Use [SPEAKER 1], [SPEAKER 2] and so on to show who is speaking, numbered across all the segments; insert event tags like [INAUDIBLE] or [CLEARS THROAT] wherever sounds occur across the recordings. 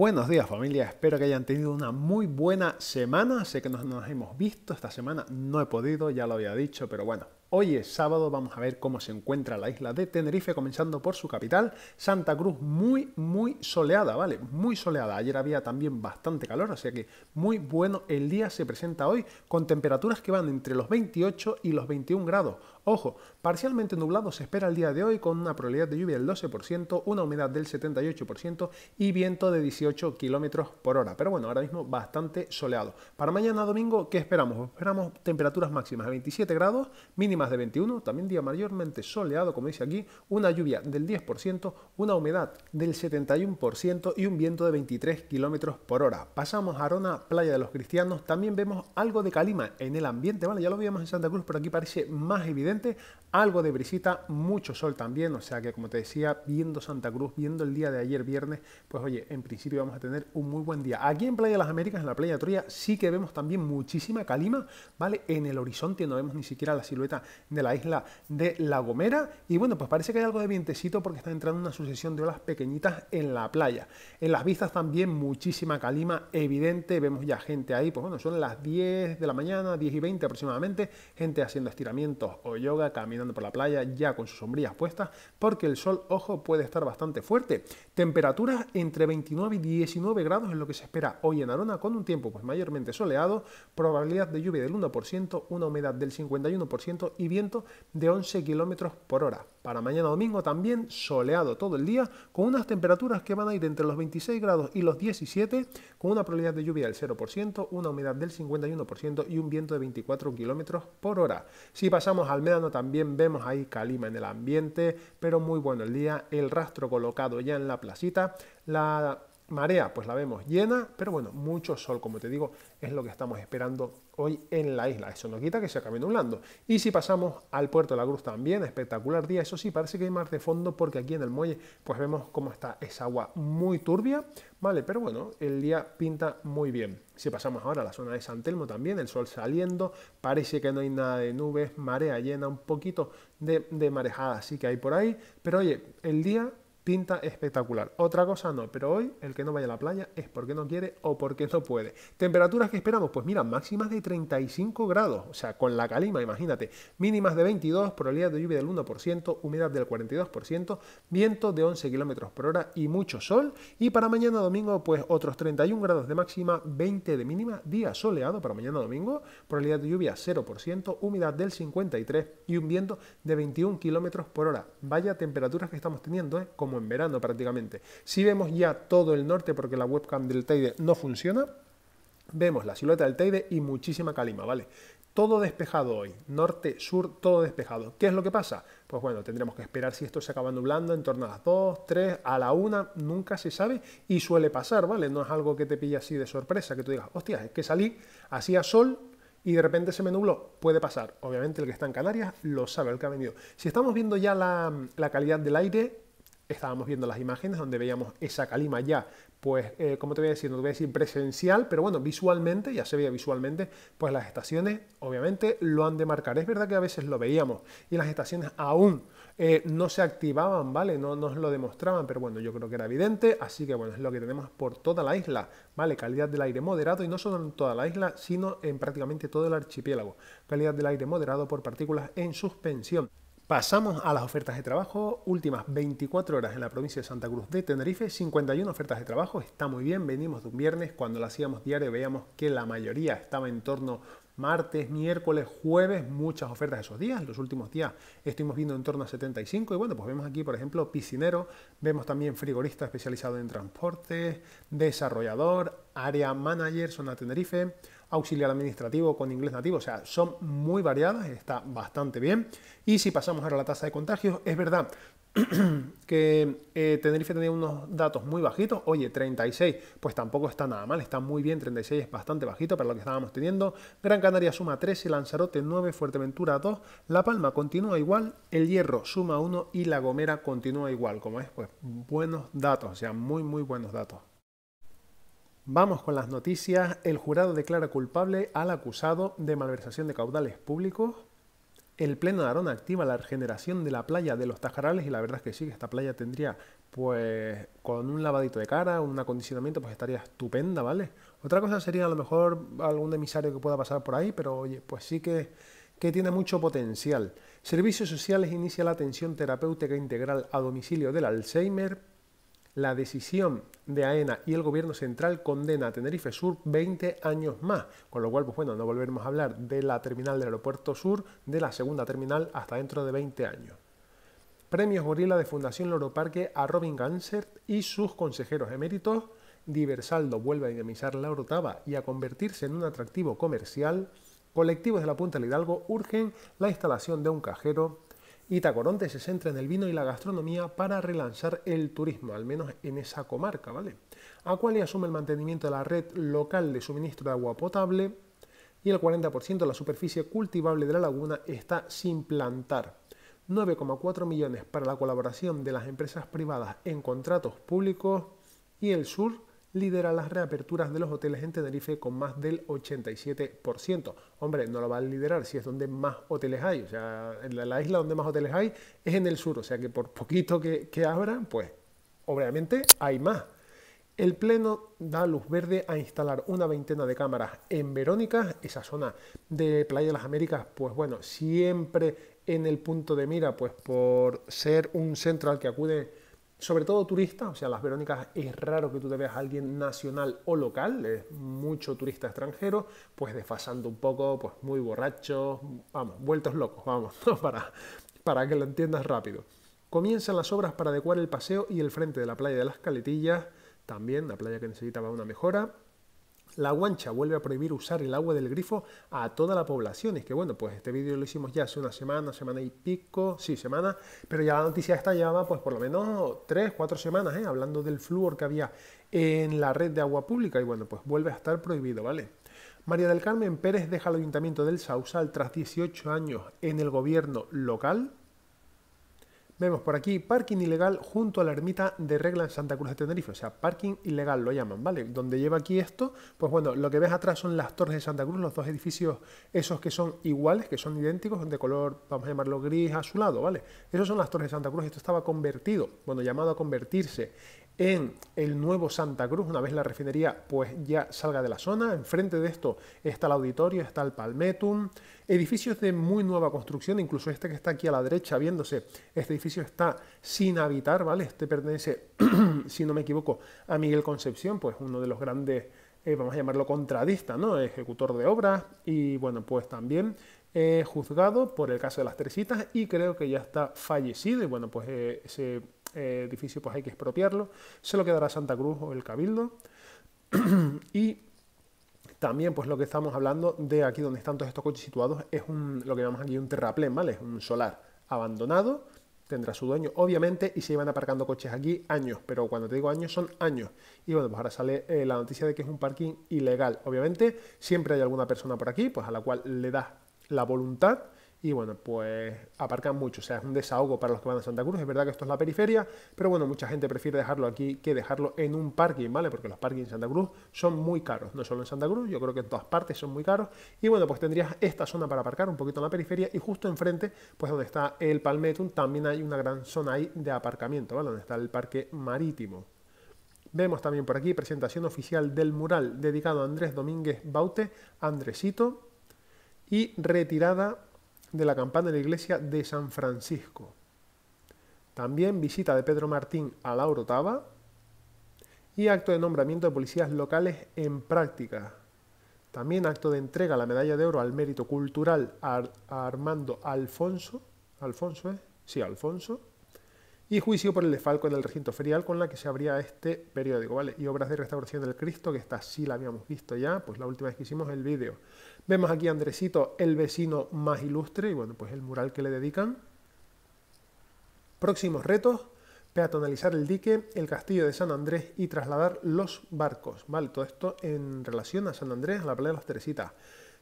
[SPEAKER 1] Buenos días familia, espero que hayan tenido una muy buena semana, sé que no nos hemos visto, esta semana no he podido, ya lo había dicho, pero bueno, Hoy es sábado, vamos a ver cómo se encuentra la isla de Tenerife, comenzando por su capital, Santa Cruz, muy, muy soleada, ¿vale? Muy soleada. Ayer había también bastante calor, así que muy bueno el día se presenta hoy, con temperaturas que van entre los 28 y los 21 grados. Ojo, Parcialmente nublado se espera el día de hoy con una probabilidad de lluvia del 12%, una humedad del 78% y viento de 18 km por hora. Pero bueno, ahora mismo bastante soleado. Para mañana domingo, ¿qué esperamos? Esperamos temperaturas máximas de 27 grados, mínimas de 21, también día mayormente soleado, como dice aquí, una lluvia del 10%, una humedad del 71% y un viento de 23 km por hora. Pasamos a Rona, Playa de los Cristianos, también vemos algo de calima en el ambiente, ¿vale? Ya lo vimos en Santa Cruz, pero aquí parece más evidente algo de brisita, mucho sol también, o sea que como te decía, viendo Santa Cruz, viendo el día de ayer viernes, pues oye, en principio vamos a tener un muy buen día. Aquí en Playa de las Américas, en la Playa de sí que vemos también muchísima calima, ¿vale? En el horizonte no vemos ni siquiera la silueta de la isla de La Gomera y bueno, pues parece que hay algo de vientecito porque está entrando una sucesión de olas pequeñitas en la playa. En las vistas también muchísima calima evidente, vemos ya gente ahí, pues bueno, son las 10 de la mañana, 10 y 20 aproximadamente, gente haciendo estiramientos o yoga, caminando por la playa ya con sus sombrías puestas, porque el sol, ojo, puede estar bastante fuerte. Temperaturas entre 29 y 19 grados es lo que se espera hoy en Arona, con un tiempo pues mayormente soleado, probabilidad de lluvia del 1%, una humedad del 51% y viento de 11 kilómetros por hora. Para mañana domingo también soleado todo el día, con unas temperaturas que van a ir entre los 26 grados y los 17, con una probabilidad de lluvia del 0%, una humedad del 51% y un viento de 24 kilómetros por hora. Si pasamos al médano también vemos ahí calima en el ambiente, pero muy bueno el día, el rastro colocado ya en la placita, la Marea, pues la vemos llena, pero bueno, mucho sol, como te digo, es lo que estamos esperando hoy en la isla. Eso no quita que se acabe nublando. Y si pasamos al puerto de la Cruz también, espectacular día. Eso sí, parece que hay mar de fondo porque aquí en el muelle pues vemos cómo está esa agua muy turbia, ¿vale? Pero bueno, el día pinta muy bien. Si pasamos ahora a la zona de San Telmo también, el sol saliendo, parece que no hay nada de nubes, marea llena, un poquito de, de marejada sí que hay por ahí. Pero oye, el día pinta espectacular. Otra cosa no, pero hoy el que no vaya a la playa es porque no quiere o porque no puede. Temperaturas que esperamos, pues mira, máximas de 35 grados, o sea, con la calima, imagínate, mínimas de 22, probabilidad de lluvia del 1%, humedad del 42%, viento de 11 km por hora y mucho sol. Y para mañana domingo, pues otros 31 grados de máxima, 20 de mínima, día soleado para mañana domingo, probabilidad de lluvia 0%, humedad del 53 y un viento de 21 km por hora. Vaya temperaturas que estamos teniendo, ¿eh? en verano prácticamente. Si vemos ya todo el norte porque la webcam del Teide no funciona, vemos la silueta del Teide y muchísima calima, ¿vale? Todo despejado hoy, norte, sur, todo despejado. ¿Qué es lo que pasa? Pues bueno, tendremos que esperar si esto se acaba nublando en torno a las 2, 3, a la 1, nunca se sabe y suele pasar, ¿vale? No es algo que te pilla así de sorpresa, que tú digas, hostia, es que salí, hacía sol y de repente se me nubló. Puede pasar. Obviamente el que está en Canarias lo sabe, el que ha venido. Si estamos viendo ya la calidad del aire, estábamos viendo las imágenes donde veíamos esa calima ya, pues, eh, como te voy a decir? No te voy a decir presencial, pero bueno, visualmente, ya se veía visualmente, pues las estaciones obviamente lo han de marcar. Es verdad que a veces lo veíamos y las estaciones aún eh, no se activaban, ¿vale? No nos lo demostraban, pero bueno, yo creo que era evidente, así que bueno, es lo que tenemos por toda la isla, ¿vale? Calidad del aire moderado y no solo en toda la isla, sino en prácticamente todo el archipiélago. Calidad del aire moderado por partículas en suspensión. Pasamos a las ofertas de trabajo. Últimas 24 horas en la provincia de Santa Cruz de Tenerife, 51 ofertas de trabajo. Está muy bien. Venimos de un viernes. Cuando lo hacíamos diario veíamos que la mayoría estaba en torno martes, miércoles, jueves, muchas ofertas esos días. Los últimos días estuvimos viendo en torno a 75. Y bueno, pues vemos aquí, por ejemplo, piscinero. Vemos también frigorista especializado en transporte, desarrollador, área manager, zona Tenerife auxiliar administrativo con inglés nativo, o sea, son muy variadas, está bastante bien. Y si pasamos ahora a la tasa de contagios, es verdad [CLEARS THROAT] que eh, Tenerife tenía unos datos muy bajitos, oye, 36, pues tampoco está nada mal, está muy bien, 36 es bastante bajito para lo que estábamos teniendo. Gran Canaria suma 13, Lanzarote 9, Fuerteventura 2, La Palma continúa igual, El Hierro suma 1 y La Gomera continúa igual, como es, pues buenos datos, o sea, muy, muy buenos datos. Vamos con las noticias. El jurado declara culpable al acusado de malversación de caudales públicos. El Pleno de Arona activa la regeneración de la playa de los Tajarales y la verdad es que sí, que esta playa tendría, pues, con un lavadito de cara, un acondicionamiento, pues estaría estupenda, ¿vale? Otra cosa sería a lo mejor algún emisario que pueda pasar por ahí, pero oye, pues sí que, que tiene mucho potencial. Servicios Sociales inicia la atención terapéutica integral a domicilio del Alzheimer la decisión de AENA y el gobierno central condena a Tenerife Sur 20 años más, con lo cual, pues bueno, no volveremos a hablar de la terminal del aeropuerto sur, de la segunda terminal hasta dentro de 20 años. Premios Gorila de Fundación Loro Parque a Robin Gansert y sus consejeros eméritos. Diversaldo vuelve a dinamizar la Orotava y a convertirse en un atractivo comercial. Colectivos de la Punta del Hidalgo urgen la instalación de un cajero Itacoronte se centra en el vino y la gastronomía para relanzar el turismo, al menos en esa comarca, ¿vale? le asume el mantenimiento de la red local de suministro de agua potable y el 40% de la superficie cultivable de la laguna está sin plantar. 9,4 millones para la colaboración de las empresas privadas en contratos públicos y el sur lidera las reaperturas de los hoteles en Tenerife con más del 87%. Hombre, no lo va a liderar si es donde más hoteles hay. O sea, en la isla donde más hoteles hay es en el sur. O sea que por poquito que, que abran, pues obviamente hay más. El Pleno da luz verde a instalar una veintena de cámaras en Verónica, esa zona de Playa de las Américas, pues bueno, siempre en el punto de mira, pues por ser un centro al que acude sobre todo turistas, o sea, las Verónicas es raro que tú te veas a alguien nacional o local, es mucho turista extranjero, pues desfasando un poco, pues muy borracho, vamos, vueltos locos, vamos, [LAUGHS] para, para que lo entiendas rápido. Comienzan las obras para adecuar el paseo y el frente de la playa de las Caletillas, también la playa que necesitaba una mejora, la guancha vuelve a prohibir usar el agua del grifo a toda la población. Es que bueno, pues este vídeo lo hicimos ya hace una semana, semana y pico, sí, semana, pero ya la noticia esta llevaba pues por lo menos tres, cuatro semanas, ¿eh? hablando del flúor que había en la red de agua pública y bueno, pues vuelve a estar prohibido, ¿vale? María del Carmen Pérez deja el Ayuntamiento del Sausal tras 18 años en el gobierno local. Vemos por aquí parking ilegal junto a la ermita de regla en Santa Cruz de Tenerife, o sea, parking ilegal lo llaman, ¿vale? Donde lleva aquí esto, pues bueno, lo que ves atrás son las torres de Santa Cruz, los dos edificios esos que son iguales, que son idénticos, de color, vamos a llamarlo gris azulado, ¿vale? Esos son las torres de Santa Cruz, esto estaba convertido, bueno, llamado a convertirse en el nuevo Santa Cruz, una vez la refinería pues ya salga de la zona. Enfrente de esto está el auditorio, está el Palmetum, edificios de muy nueva construcción, incluso este que está aquí a la derecha viéndose, este edificio está sin habitar, ¿vale? Este pertenece, [CLEARS THROAT] si no me equivoco, a Miguel Concepción, pues uno de los grandes, eh, vamos a llamarlo contradista, ¿no? Ejecutor de obras y bueno, pues también eh, juzgado por el caso de las tresitas y creo que ya está fallecido y bueno, pues eh, se eh, edificio pues hay que expropiarlo, se lo quedará Santa Cruz o el Cabildo. [CLEARS THROAT] y también pues lo que estamos hablando de aquí donde están todos estos coches situados es un, lo que llamamos aquí un terraplén, ¿vale? Es un solar abandonado, tendrá su dueño obviamente y se iban aparcando coches aquí años, pero cuando te digo años son años. Y bueno, pues ahora sale eh, la noticia de que es un parking ilegal. Obviamente siempre hay alguna persona por aquí pues a la cual le das la voluntad y bueno, pues aparcan mucho, o sea, es un desahogo para los que van a Santa Cruz, es verdad que esto es la periferia, pero bueno, mucha gente prefiere dejarlo aquí que dejarlo en un parking, ¿vale? Porque los parkings en Santa Cruz son muy caros, no solo en Santa Cruz, yo creo que en todas partes son muy caros, y bueno, pues tendrías esta zona para aparcar un poquito en la periferia y justo enfrente, pues donde está el Palmetum, también hay una gran zona ahí de aparcamiento, ¿vale? Donde está el parque marítimo. Vemos también por aquí presentación oficial del mural dedicado a Andrés Domínguez Baute, Andresito, y retirada de la campana de la iglesia de San Francisco. También visita de Pedro Martín a Lauro Taba y acto de nombramiento de policías locales en práctica. También acto de entrega la medalla de oro al mérito cultural a, Armando Alfonso, Alfonso es, ¿eh? sí, Alfonso, y juicio por el desfalco el recinto ferial con la que se abría este periódico, ¿vale? Y obras de restauración del Cristo, que esta sí la habíamos visto ya, pues la última vez que hicimos el vídeo. Vemos aquí a Andresito, el vecino más ilustre, y bueno, pues el mural que le dedican. Próximos retos, peatonalizar el dique, el castillo de San Andrés y trasladar los barcos. Vale, todo esto en relación a San Andrés, a la playa de las Teresitas.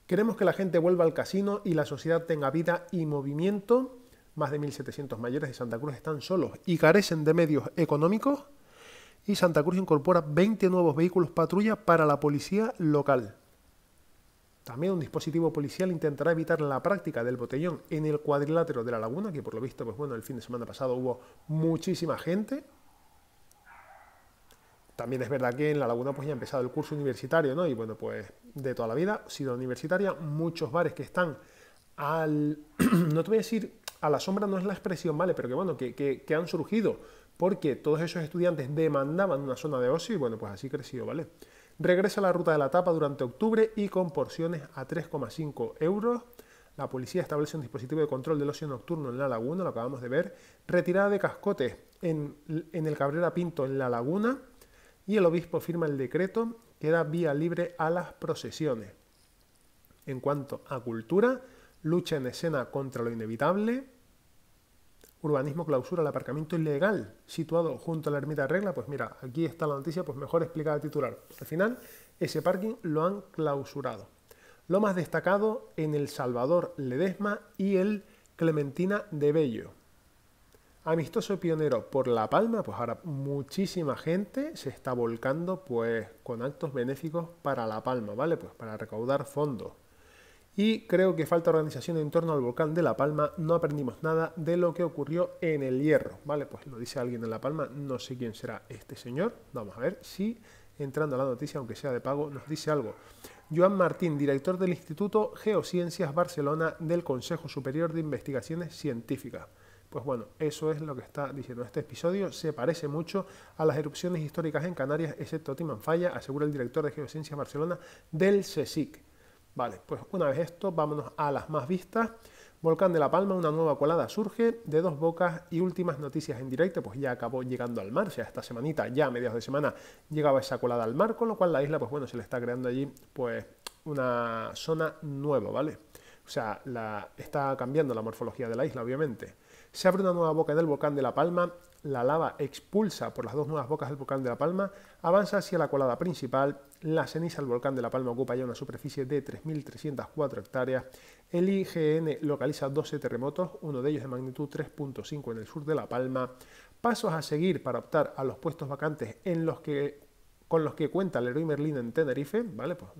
[SPEAKER 1] Queremos que la gente vuelva al casino y la sociedad tenga vida y movimiento. Más de 1.700 mayores de Santa Cruz están solos y carecen de medios económicos. Y Santa Cruz incorpora 20 nuevos vehículos patrulla para la policía local. También un dispositivo policial intentará evitar la práctica del botellón en el cuadrilátero de la laguna, que por lo visto, pues bueno, el fin de semana pasado hubo muchísima gente. También es verdad que en la laguna pues ya ha empezado el curso universitario, ¿no? Y bueno, pues de toda la vida, sido universitaria, muchos bares que están al... [CLEARS THROAT] no te voy a decir a la sombra no es la expresión, ¿vale? Pero que bueno, que, que, han surgido porque todos esos estudiantes demandaban una zona de ocio y bueno, pues así creció, ¿vale? Regresa a la ruta de la tapa durante octubre y con porciones a 3,5 euros. La policía establece un dispositivo de control del ocio nocturno en la laguna, lo acabamos de ver. Retirada de cascotes en, en el Cabrera Pinto en la laguna. Y el obispo firma el decreto que da vía libre a las procesiones. En cuanto a cultura, lucha en escena contra lo inevitable, Urbanismo clausura el aparcamiento ilegal situado junto a la ermita Regla. Pues mira, aquí está la noticia, pues mejor explicada el titular. Al final, ese parking lo han clausurado. Lo más destacado en El Salvador Ledesma y el Clementina de Bello. Amistoso pionero por La Palma, pues ahora muchísima gente se está volcando pues con actos benéficos para La Palma, ¿vale? Pues para recaudar fondos y creo que falta organización en torno al volcán de La Palma, no aprendimos nada de lo que ocurrió en el hierro, ¿vale? Pues lo dice alguien en La Palma, no sé quién será este señor, vamos a ver si entrando a la noticia, aunque sea de pago, nos dice algo. Joan Martín, director del Instituto Geociencias Barcelona del Consejo Superior de Investigaciones Científicas. Pues bueno, eso es lo que está diciendo este episodio. Se parece mucho a las erupciones históricas en Canarias, excepto Timanfaya, asegura el director de Geociencias Barcelona del CSIC. Vale, pues una vez esto, vámonos a las más vistas. Volcán de la Palma, una nueva colada surge, de dos bocas y últimas noticias en directo, pues ya acabó llegando al mar, o sea, esta semanita, ya a mediados de semana, llegaba esa colada al mar, con lo cual la isla, pues bueno, se le está creando allí, pues, una zona nueva, ¿vale? O sea, la, está cambiando la morfología de la isla, obviamente. Se abre una nueva boca en el volcán de La Palma, la lava expulsa por las dos nuevas bocas del volcán de La Palma, avanza hacia la colada principal, la ceniza del volcán de La Palma ocupa ya una superficie de 3.304 hectáreas, el IGN localiza 12 terremotos, uno de ellos de magnitud 3.5 en el sur de La Palma, pasos a seguir para optar a los puestos vacantes en los que con los que cuenta Leroy Merlin en Tenerife, ¿vale? Pues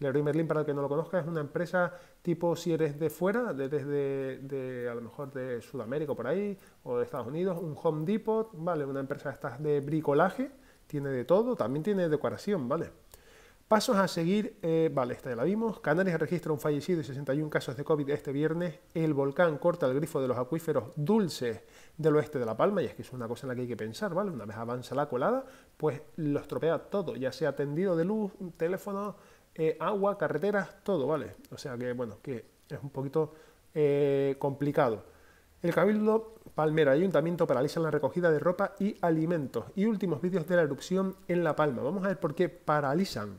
[SPEAKER 1] Leroy Merlin, para el que no lo conozca, es una empresa tipo si eres de fuera, de, desde de, a lo mejor de Sudamérica por ahí, o de Estados Unidos, un Home Depot, ¿vale? Una empresa de estas de bricolaje, tiene de todo, también tiene decoración, ¿vale? Pasos a seguir, eh, vale, esta ya la vimos. Canarias registra un fallecido y 61 casos de COVID este viernes. El volcán corta el grifo de los acuíferos dulces del oeste de La Palma, y es que es una cosa en la que hay que pensar, ¿vale? Una vez avanza la colada, pues lo estropea todo, ya sea tendido de luz, teléfono, eh, agua, carreteras, todo, ¿vale? O sea que, bueno, que es un poquito eh, complicado. El Cabildo Palmera Ayuntamiento paraliza la recogida de ropa y alimentos. Y últimos vídeos de la erupción en La Palma. Vamos a ver por qué paralizan.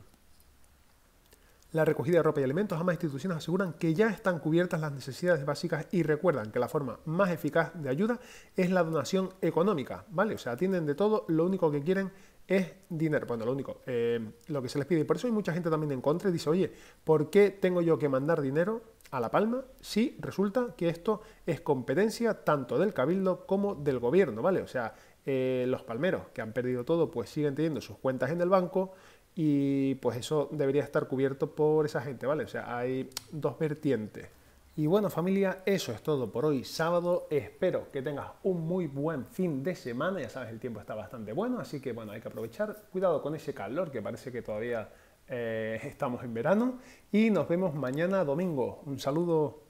[SPEAKER 1] La recogida de ropa y alimentos, ambas instituciones aseguran que ya están cubiertas las necesidades básicas y recuerdan que la forma más eficaz de ayuda es la donación económica, ¿vale? O sea, atienden de todo, lo único que quieren es dinero. Bueno, lo único, eh, lo que se les pide. Y por eso hay mucha gente también en contra y dice, oye, ¿por qué tengo yo que mandar dinero a La Palma si resulta que esto es competencia tanto del Cabildo como del gobierno, ¿vale? O sea, eh, los palmeros que han perdido todo, pues siguen teniendo sus cuentas en el banco, y pues eso debería estar cubierto por esa gente, ¿vale? O sea, hay dos vertientes. Y bueno familia, eso es todo por hoy sábado. Espero que tengas un muy buen fin de semana. Ya sabes, el tiempo está bastante bueno, así que bueno, hay que aprovechar. Cuidado con ese calor que parece que todavía eh, [LAUGHS] estamos en verano. Y nos vemos mañana domingo. Un saludo.